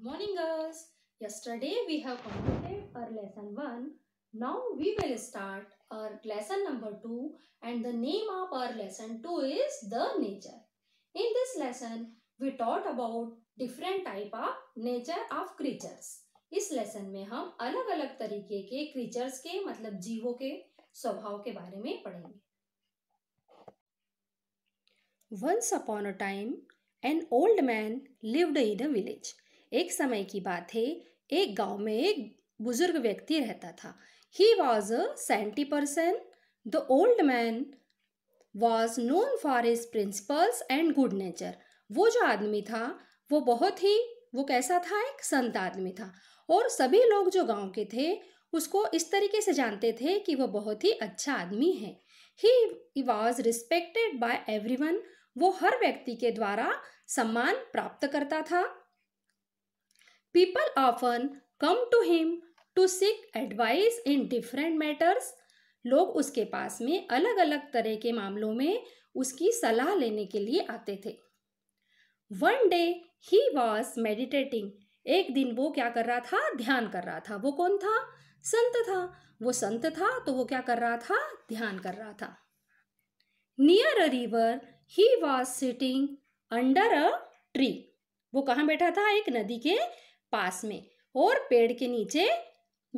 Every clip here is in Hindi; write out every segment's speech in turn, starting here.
morning girls. Yesterday we have completed our lesson 1. Now we will start our lesson number 2 and the name of our lesson 2 is the nature. In this lesson we taught about different type of nature of creatures. इस लेसन में हम अलग अलग तरीके के क्रीचर्स के मतलब जीवों के स्वभाव के बारे में पढ़ेंगे once upon a time an old man lived in a village एक समय की बात है एक गांव में एक बुजुर्ग व्यक्ति रहता था he was a saintly person the old man was known for his principles and good nature वो जो आदमी था वो बहुत ही वो कैसा था एक संत आदमी था और सभी लोग जो गांव के थे उसको इस तरीके से जानते थे कि वो बहुत ही अच्छा आदमी है he was respected by every वो हर व्यक्ति के द्वारा सम्मान प्राप्त करता था People often come to him to seek advice in different matters. लोग उसके पास में अलग अलग तरह के मामलों में उसकी सलाह लेने के लिए आते थे one day he was meditating एक दिन वो क्या कर रहा था ध्यान कर रहा था वो कौन था संत था वो संत था तो वो क्या कर रहा था ध्यान कर रहा था near a river he was sitting under a tree वो कहाँ बैठा था एक नदी के पास में और पेड़ के नीचे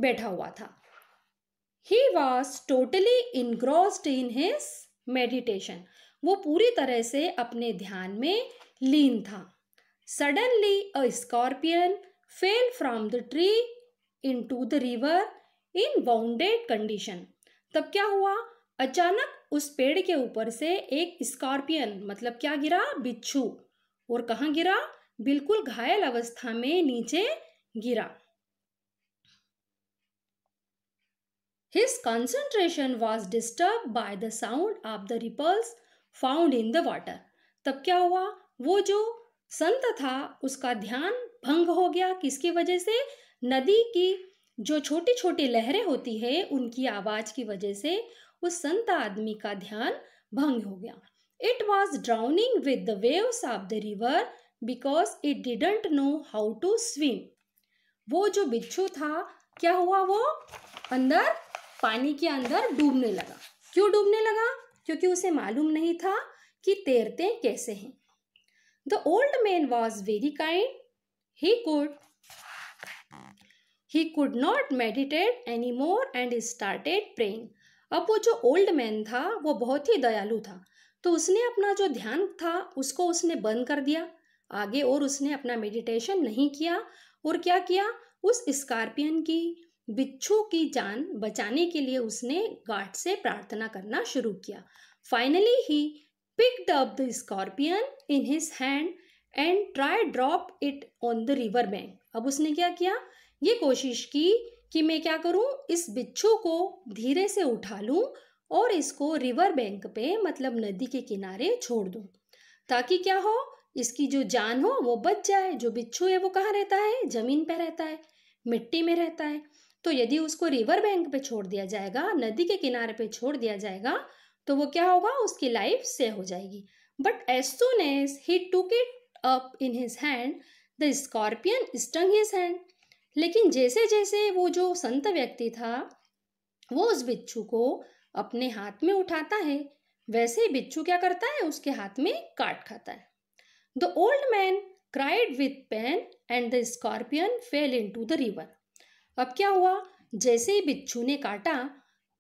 बैठा हुआ था he was totally engrossed in his meditation वो पूरी तरह से अपने ध्यान में लीन था suddenly a scorpion fell from the tree into the river in bounded condition तब क्या हुआ अचानक उस पेड़ के ऊपर से एक स्कॉर्पियन मतलब क्या गिरा बिच्छू और कहाँ गिरा बिल्कुल घायल अवस्था में नीचे गिरा His concentration was disturb by the sound of the ripples found in the water. तब क्या हुआ वो जो संत था उसका ध्यान भंग हो गया किसकी वजह से नदी की जो छोटी छोटी लहरें होती है उनकी आवाज़ की वजह से उस संत आदमी का ध्यान भंग हो गया it was drowning with the waves of the river because it didn't know how to swim वो जो बिच्छू था क्या हुआ वो अंदर पानी के अंदर डूबने लगा क्यों डूबने लगा क्योंकि उसे मालूम नहीं था कि तैरते कैसे हैं the old man was very kind he could he could not meditate any more and started praying अब वो जो ओल्ड मैन था वो बहुत ही दयालु था तो उसने अपना जो ध्यान था उसको उसने बंद कर दिया आगे और उसने अपना मेडिटेशन नहीं किया और क्या किया उस स्कॉर्पियन की बिच्छू की जान बचाने के लिए उसने गार्ड से प्रार्थना करना शुरू किया finally he pick the up the scorpion in his hand and try drop it on the river bank अब उसने क्या किया ये कोशिश की कि मैं क्या करूं इस बिच्छू को धीरे से उठा लूं और इसको रिवर बैंक पे मतलब नदी के किनारे छोड़ दूं ताकि क्या हो इसकी जो जान हो वो बच जाए जो बिच्छू है वो कहाँ रहता है जमीन पे रहता है मिट्टी में रहता है तो यदि उसको रिवर बैंक पे छोड़ दिया जाएगा नदी के किनारे पे छोड़ दिया जाएगा तो वो क्या होगा उसकी लाइफ से हो जाएगी but as soon as he to it up in his hand the scorpion stung his hand लेकिन जैसे जैसे वो जो संत व्यक्ति था वो उस बिच्छू को अपने हाथ में उठाता है वैसे ही बिच्छू क्या करता है उसके हाथ में काट खाता है the old man cried with pain and the scorpion fell into the river अब क्या हुआ जैसे ही बिच्छू ने काटा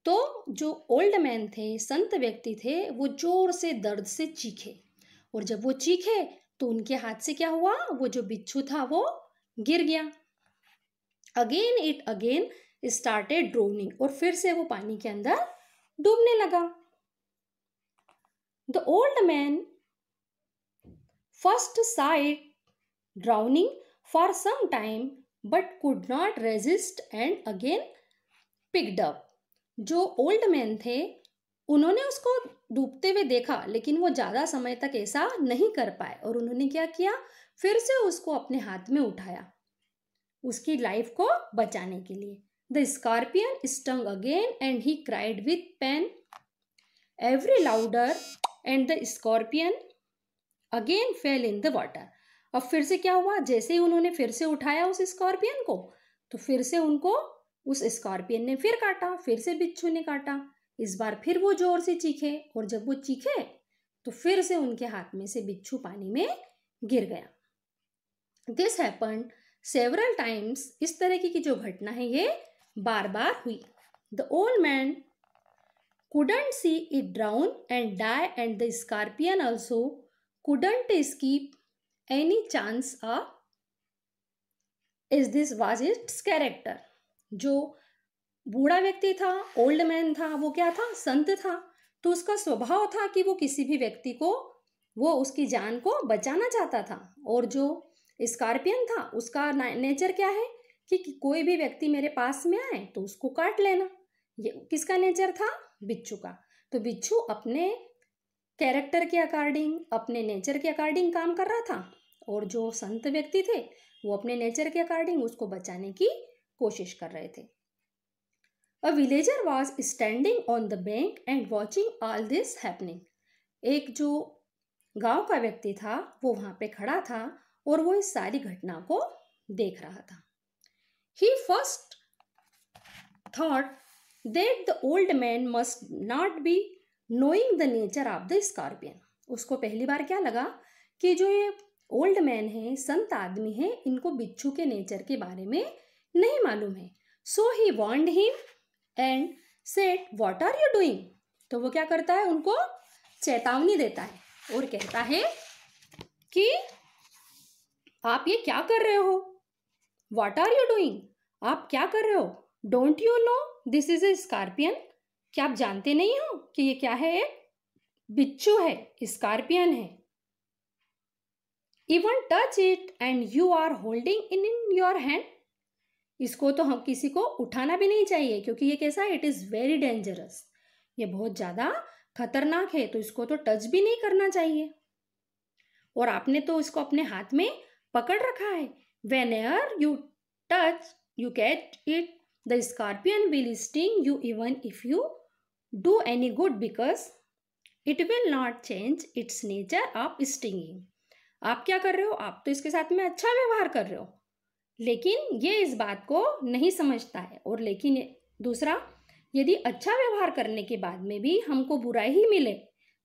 तो जो ओल्ड मैन थे संत व्यक्ति थे वो जोर से दर्द से चीखे और जब वो चीखे तो उनके हाथ से क्या हुआ वो जो बिच्छू था वो गिर गया again it again started drowning और फिर से वो पानी के अंदर डूबने लगा the old man first sight drowning for some time but could not resist and again picked up जो ओल्ड मैन थे उन्होंने उसको डूबते हुए देखा लेकिन वो ज़्यादा समय तक ऐसा नहीं कर पाए और उन्होंने क्या किया फिर से उसको अपने हाथ में उठाया उसकी लाइफ को बचाने के लिए the scorpion stung again and he cried with pain every louder and the scorpion again fell in the water अब फिर से क्या हुआ जैसे ही उन्होंने फिर से उठाया उस स्कॉर्पियन को तो फिर से उनको उस स्कॉर्पियन ने फिर काटा फिर से बिच्छू ने काटा इस बार फिर वो जोर से चीखे और जब वो चीखे तो फिर से उनके हाथ में से बिच्छू पानी में गिर गया दिस हैपन सेवरल टाइम्स इस तरह की, की जो घटना है ये बार बार हुई the old man couldn't see it drown and die and the scorpion also couldn't escape any chance a is this was its character jo बूढ़ा व्यक्ति था ओल्ड मैन था वो क्या था संत था तो उसका स्वभाव था कि वो किसी भी व्यक्ति को वो उसकी जान को बचाना चाहता था और जो स्कॉर्पियन था उसका नेचर क्या है कि, कि कोई भी व्यक्ति मेरे पास में आए तो उसको काट लेना ये किसका नेचर था बिच्छू का तो बिच्छू अपने कैरेक्टर के अकॉर्डिंग अपने नेचर के अकॉर्डिंग काम कर रहा था और जो संत व्यक्ति थे वो अपने नेचर के अकॉर्डिंग उसको बचाने की कोशिश कर रहे थे a villager was standing on the bank and watching all this happening एक जो गांव का व्यक्ति था वो वहां पे खड़ा था और वो इस सारी घटना को देख रहा था he first thought that the old man must not be knowing the nature of the scorpion उसको पहली बार क्या लगा कि जो ये ओल्ड मैन है संत आदमी है इनको बिच्छू के नेचर के बारे में नहीं मालूम है so he warned him and said what are you doing तो वो क्या करता है उनको चेतावनी देता है और कहता है कि आप ये क्या कर रहे हो वॉट आर यू डूइंग आप क्या कर रहे हो don't you know this is a scorpion क्या आप जानते नहीं हो कि ये क्या है बिच्छू है स्कॉर्पियन है even touch it and you are holding in in your hand इसको तो हम किसी को उठाना भी नहीं चाहिए क्योंकि ये कैसा है इट इज़ वेरी डेंजरस ये बहुत ज़्यादा खतरनाक है तो इसको तो टच भी नहीं करना चाहिए और आपने तो इसको अपने हाथ में पकड़ रखा है whenever you touch you catch it the scorpion will sting you even if you do any good because it will not change its nature of stinging. आप क्या कर रहे हो आप तो इसके साथ में अच्छा व्यवहार कर रहे हो लेकिन ये इस बात को नहीं समझता है और लेकिन दूसरा यदि अच्छा व्यवहार करने के बाद में भी हमको बुरा ही मिले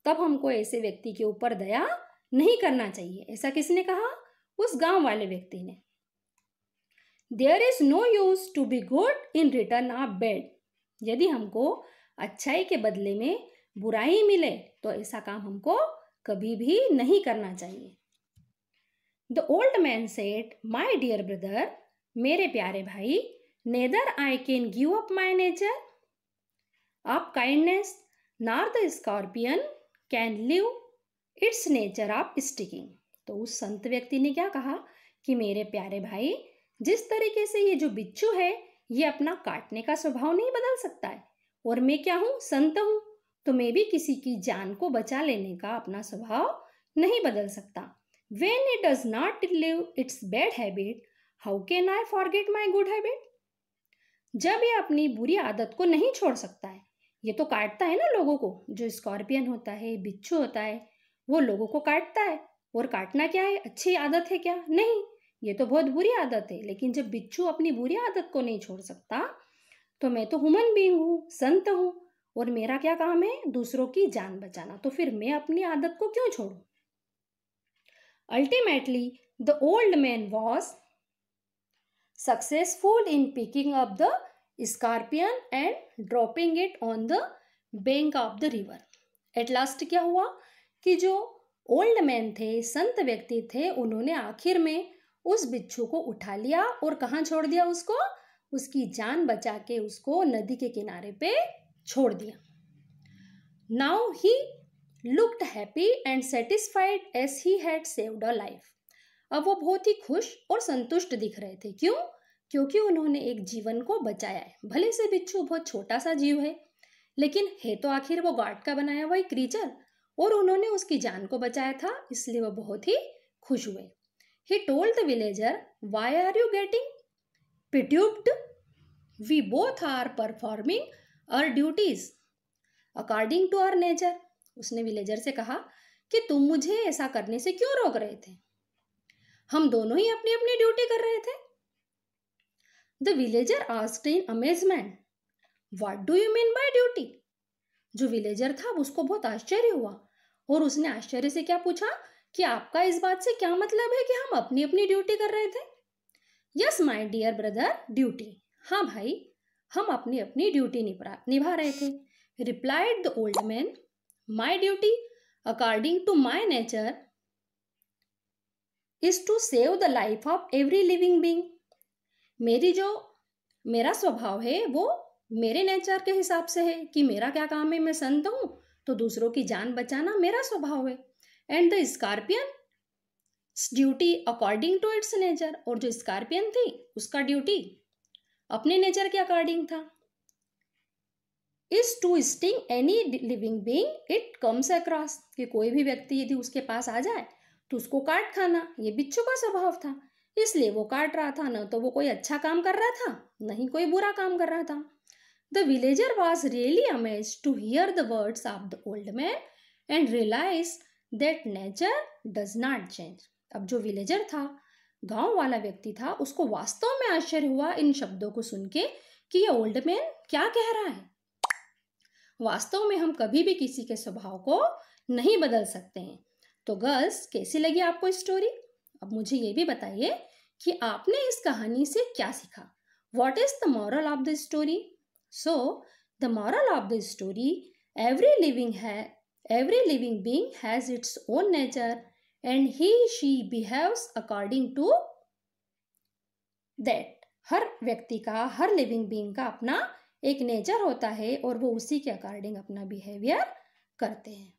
तब हमको ऐसे व्यक्ति के ऊपर दया नहीं करना चाहिए ऐसा किसने कहा उस गांव वाले व्यक्ति ने there is no use to be good in return a bad यदि हमको अच्छाई के बदले में बुराई मिले तो ऐसा काम हमको कभी भी नहीं करना चाहिए the old man said my dear brother मेरे प्यारे भाई neither I can give up my nature of kindness nor scorpion can leave its nature of stinging तो उस संत व्यक्ति ने क्या कहा कि मेरे प्यारे भाई जिस तरीके से ये जो बिच्छू है ये अपना काटने का स्वभाव नहीं बदल सकता है और मैं क्या हूँ संत हूँ तो मैं भी किसी की जान को बचा लेने का अपना स्वभाव नहीं बदल सकता when it does not leave its bad habit how can I forget my good habit जब ये अपनी बुरी आदत को नहीं छोड़ सकता है ये तो काटता है ना लोगों को जो स्कॉर्पियन होता है बिच्छू होता है वो लोगों को काटता है और काटना क्या है अच्छी आदत है क्या नहीं ये तो बहुत बुरी आदत है लेकिन जब बिच्छू अपनी बुरी आदत को नहीं छोड़ सकता तो मैं तो ह्यूमन बींग हूँ संत हूँ और मेरा क्या काम है दूसरों की जान बचाना तो फिर मैं अपनी आदत को क्यों छोड़ू ultimately the old man was successful in picking up the scorpion and dropping it on the bank of the river at last क्या हुआ कि जो ओल्ड मैन थे संत व्यक्ति थे उन्होंने आखिर में उस बिच्छू को उठा लिया और कहाँ छोड़ दिया उसको उसकी जान बचा के उसको नदी के किनारे पे छोड़ दिया now he looked happy and satisfied as he had saved a life अब वो बहुत ही खुश और संतुष्ट दिख रहे थे क्यों क्योंकि उन्होंने एक जीवन को बचाया है भले से बिच्छू बहुत छोटा सा जीव है लेकिन है तो आखिर वो गार्ड का बनाया हुआ एक क्रीचर और उन्होंने उसकी जान को बचाया था इसलिए वो बहुत ही खुश हुए he told the villager why are you getting Perturbed, we both are performing our duties according to our nature. उसने विलेजर से कहा कि तुम मुझे ऐसा करने से क्यों रोक रहे थे हम दोनों ही अपनी अपनी ड्यूटी कर रहे थे the villager asked in amazement what do you mean by duty जो विलेजर था उसको बहुत आश्चर्य हुआ और उसने आश्चर्य से क्या पूछा कि आपका इस बात से क्या मतलब है कि हम अपनी अपनी ड्यूटी कर रहे थे yes my dear brother duty हाँ भाई हम अपनी अपनी ड्यूटी निभा रहे थे replied the old man my duty according to my nature is to save the life of every living being मेरी जो मेरा स्वभाव है वो मेरे नेचर के हिसाब से है कि मेरा क्या काम है मैं संत हूँ तो दूसरों की जान बचाना मेरा स्वभाव है and the scorpion duty according to its nature और जो स्कॉर्पियन थी उसका ड्यूटी अपने नेचर के अकॉर्डिंग था is to sting any living being it comes across कि कोई भी व्यक्ति यदि उसके पास आ जाए तो उसको काट खाना ये बिच्छू का स्वभाव था इसलिए वो काट रहा था ना तो वो कोई अच्छा काम कर रहा था नहीं कोई बुरा काम कर रहा था the villager was really amaze to hear the words of the old man and realize that nature does not change अब जो विलेजर था गांव वाला व्यक्ति था उसको वास्तव में आश्चर्य हुआ इन शब्दों को सुन के कि ये ओल्ड मैन क्या कह रहा है वास्तव में हम कभी भी किसी के स्वभाव को नहीं बदल सकते हैं तो गर्ल्स कैसी लगी आपको स्टोरी अब मुझे ये भी बताइए कि आपने इस कहानी से क्या सीखा what is the moral of the story so the moral of the story every living है every living being has its own nature and he she behaves according to that हर व्यक्ति का हर लिविंग बींग का अपना एक नेचर होता है और वो उसी के अकॉर्डिंग अपना बिहेवियर करते हैं